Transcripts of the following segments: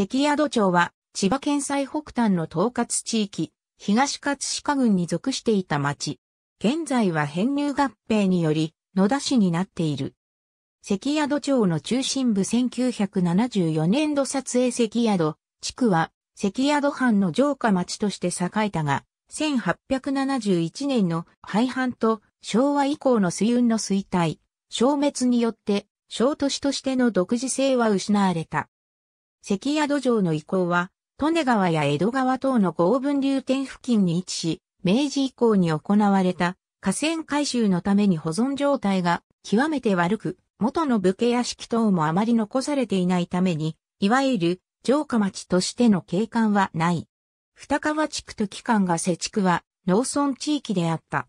関宿町は、千葉県最北端の統括地域、東葛飾郡に属していた町。現在は編入合併により、野田市になっている。関宿町の中心部1974年度撮影関宿、地区は、関宿藩の城下町として栄えたが、1871年の廃藩と昭和以降の水運の衰退、消滅によって、小都市としての独自性は失われた。関宿城の遺構は、利根川や江戸川等の合分流点付近に位置し、明治以降に行われた河川改修のために保存状態が極めて悪く、元の武家屋敷等もあまり残されていないために、いわゆる城下町としての景観はない。二川地区と期間が瀬地区は農村地域であった。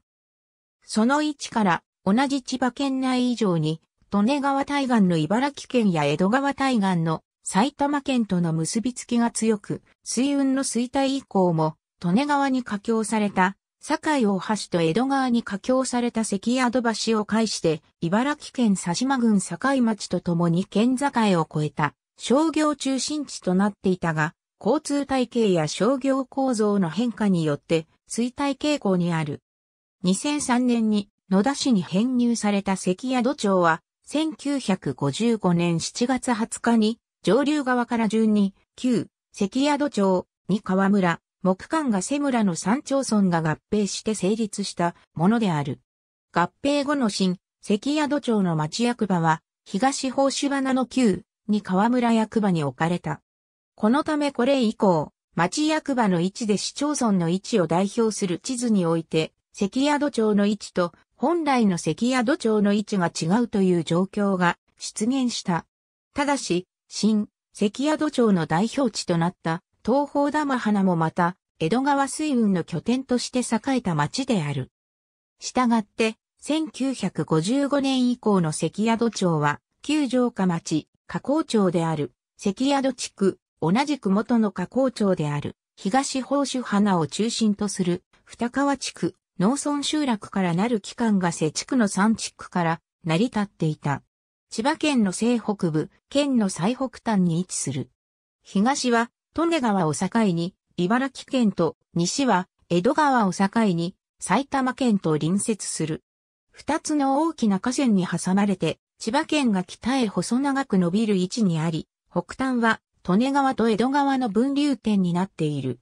その位置から同じ千葉県内以上に、利根川対岸の茨城県や江戸川対岸の埼玉県との結びつきが強く、水運の衰退以降も、利根川に架橋された、堺大橋と江戸川に架橋された関宿橋を介して、茨城県佐島郡堺町とともに県境を越えた、商業中心地となっていたが、交通体系や商業構造の変化によって、衰退傾向にある。2003年に野田市に編入された関宿町は、1955年7月20日に上流側から順に、旧、関宿町、に川村、木管が瀬村の三町村が合併して成立したものである。合併後の新、関宿町の町役場は、東宝師花の旧、に川村役場に置かれた。このためこれ以降、町役場の位置で市町村の位置を代表する地図において、関宿町の位置と本来の関宿町の位置が違うという状況が出現した。ただし、新、関宿町の代表地となった東方玉花もまた、江戸川水運の拠点として栄えた町である。したがって、1955年以降の関宿町は、旧城下町、河口町である、関宿地区、同じく元の河口町である、東宝珠花を中心とする、二川地区、農村集落からなる機関が世地区の三地区から成り立っていた。千葉県の西北部、県の最北端に位置する。東は、利根川を境に、茨城県と、西は、江戸川を境に、埼玉県と隣接する。二つの大きな河川に挟まれて、千葉県が北へ細長く伸びる位置にあり、北端は、利根川と江戸川の分流点になっている。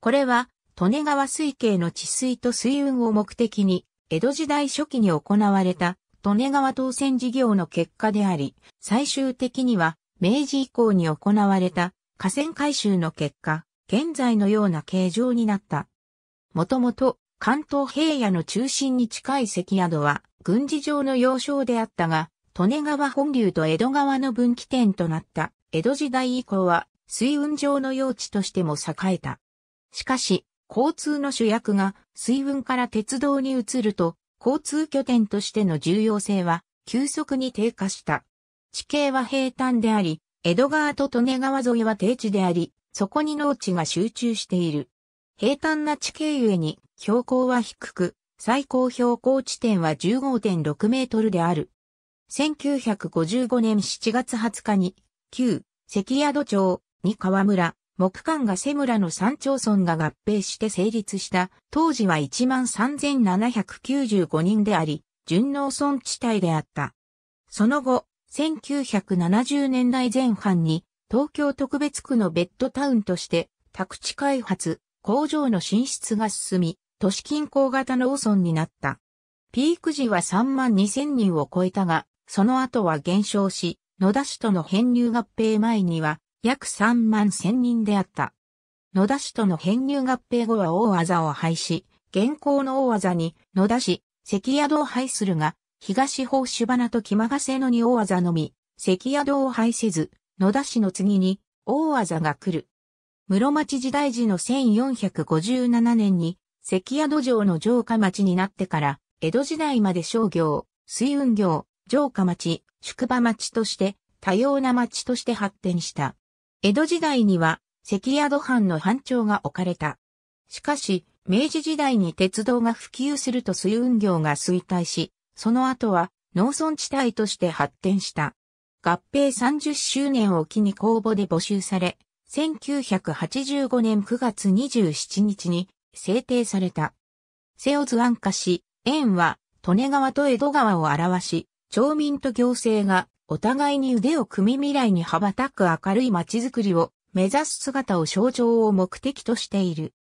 これは、利根川水系の治水と水運を目的に、江戸時代初期に行われた利根川当選事業の結果であり、最終的には明治以降に行われた河川改修の結果、現在のような形状になった。もともと関東平野の中心に近い関宿は軍事上の要衝であったが、利根川本流と江戸川の分岐点となった江戸時代以降は水運上の用地としても栄えた。しかし、交通の主役が水運から鉄道に移ると、交通拠点としての重要性は急速に低下した。地形は平坦であり、江戸川と利根川沿いは低地であり、そこに農地が集中している。平坦な地形ゆえに標高は低く、最高標高地点は15.6メートルである。1955年7月20日に、旧関宿町に川村、木管がセムラの3町村が合併して成立した当時は13,795人であり、純農村地帯であった。その後、1970年代前半に東京特別区のベッドタウンとして宅地開発、工場の進出が進み、都市近郊型農村になった。ピーク時は3万2000人を超えたが、その後は減少し、野田市との編入合併前には約3万千人であった。野田氏との編入合併後は大技を廃止、現行の大技に野田氏、関宿を廃するが、東方種花と木間がせのに大技のみ、関宿を廃せず、野田氏の次に大技が来る。室町時代時の1457年に、関宿城の城下町になってから、江戸時代まで商業、水運業、城下町、宿場町として、多様な町として発展した。江戸時代には関宿藩の藩庁が置かれた。しかし、明治時代に鉄道が普及すると水運業が衰退し、その後は農村地帯として発展した。合併30周年を機に公募で募集され、1985年9月27日に制定された。瀬尾図案化し、縁は利根川と江戸川を表し、町民と行政がお互いに腕を組み未来に羽ばたく明るい街づくりを目指す姿を象徴を目的としている。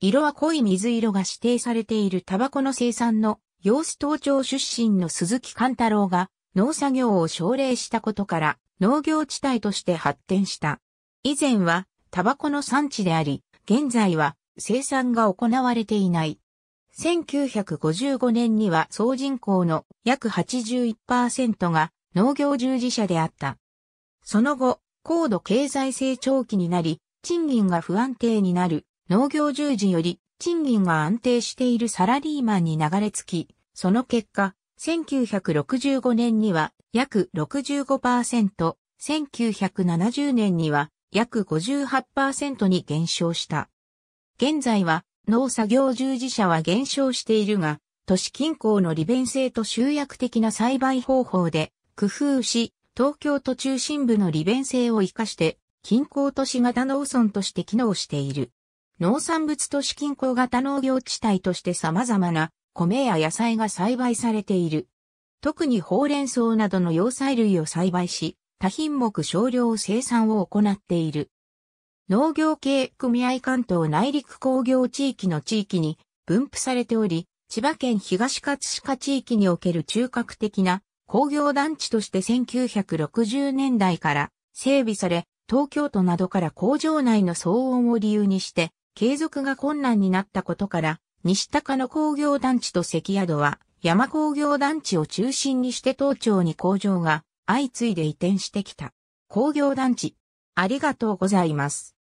色は濃い水色が指定されているタバコの生産の様子東町出身の鈴木貫太郎が農作業を奨励したことから農業地帯として発展した。以前はタバコの産地であり、現在は生産が行われていない。1955年には総人口の約81%が農業従事者であった。その後、高度経済成長期になり、賃金が不安定になる農業従事より賃金が安定しているサラリーマンに流れ着き、その結果、1965年には約65%、1970年には約58%に減少した。現在は農作業従事者は減少しているが、都市近郊の利便性と集約的な栽培方法で工夫し、東京都中心部の利便性を活かして、近郊都市型農村として機能している。農産物都市近郊型農業地帯として様々な米や野菜が栽培されている。特にほうれん草などの洋菜類を栽培し、多品目少量生産を行っている。農業系組合関東内陸工業地域の地域に分布されており、千葉県東葛飾地域における中核的な工業団地として1960年代から整備され、東京都などから工場内の騒音を理由にして継続が困難になったことから、西高野工業団地と関宿は山工業団地を中心にして東町に工場が相次いで移転してきた。工業団地。ありがとうございます。